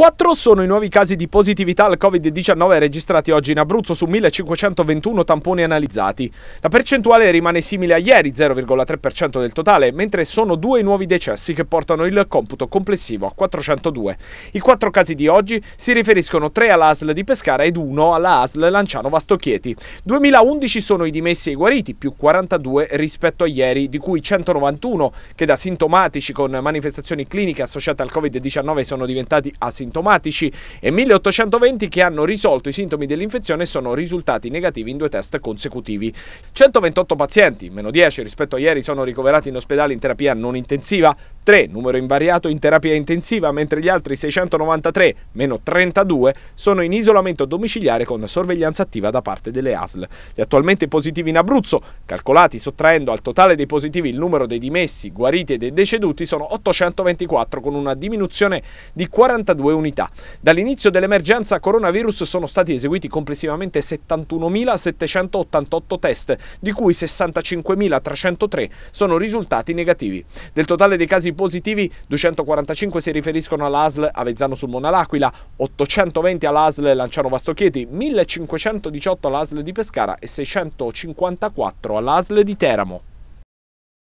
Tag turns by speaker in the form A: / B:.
A: 4 sono i nuovi casi di positività al Covid-19 registrati oggi in Abruzzo su 1521 tamponi analizzati. La percentuale rimane simile a ieri, 0,3% del totale, mentre sono due i nuovi decessi che portano il computo complessivo a 402. I quattro casi di oggi si riferiscono 3 all'ASL di Pescara ed 1 alla ASL Lanciano Vastochieti. 2011 sono i dimessi e i guariti, più 42 rispetto a ieri, di cui 191 che da sintomatici con manifestazioni cliniche associate al Covid-19 sono diventati asintomatici asintomatici e 1820 che hanno risolto i sintomi dell'infezione e sono risultati negativi in due test consecutivi. 128 pazienti, meno 10 rispetto a ieri, sono ricoverati in ospedale in terapia non intensiva, 3 numero invariato in terapia intensiva, mentre gli altri 693, meno 32, sono in isolamento domiciliare con sorveglianza attiva da parte delle ASL. Gli attualmente positivi in Abruzzo, calcolati sottraendo al totale dei positivi il numero dei dimessi, guariti e dei deceduti, sono 824 con una diminuzione di 42 unità. Dall'inizio dell'emergenza coronavirus sono stati eseguiti complessivamente 71.788 test, di cui 65.303 sono risultati negativi. Del totale dei casi positivi, 245 si riferiscono all'ASL Avezzano sul Monalaquila, 820 all'ASL Lanciano Vastochieti, 1518 all'ASL di Pescara e 654 all'ASL di Teramo.